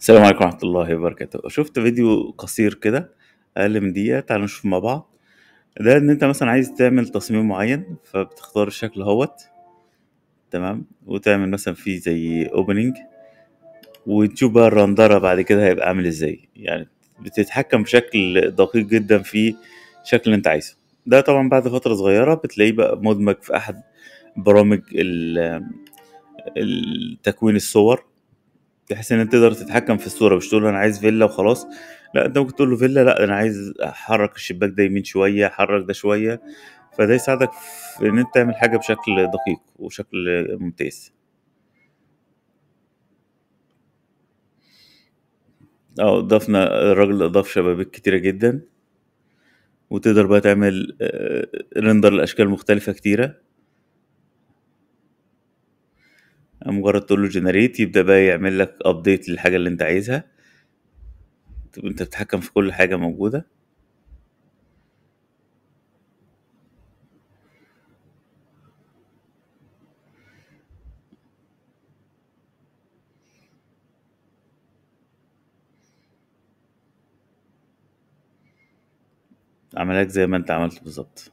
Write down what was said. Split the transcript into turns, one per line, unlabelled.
السلام عليكم ورحمة الله وبركاته شفت فيديو قصير كده أقل من دقيقة تعالوا نشوف مع بعض ده إن أنت مثلا عايز تعمل تصميم معين فبتختار الشكل اهوت تمام وتعمل مثلا فيه زي اوبننج وتشوف بقى الرندرة بعد كده هيبقى عامل ازاي يعني بتتحكم بشكل دقيق جدا في الشكل اللي انت عايزه ده طبعا بعد فترة صغيرة بتلاقيه بقى مدمج في أحد برامج التكوين الصور تحس ان انت تقدر تتحكم في الصوره مش تقول انا عايز فيلا وخلاص لا انت ممكن تقول له فيلا لا انا عايز احرك الشباك ده يمين شويه احرك ده شويه فده يساعدك في ان انت تعمل حاجه بشكل دقيق وشكل ممتاز اه ضفنا الراجل اضاف شبابيك كتيره جدا وتقدر بقى تعمل رندر آه، لاشكال مختلفه كتيره مجرد تقول له جنريت يبدا بقى يعمل لك ابديت للحاجه اللي انت عايزها انت بتتحكم في كل حاجه موجوده
عملك زي ما انت عملت بالظبط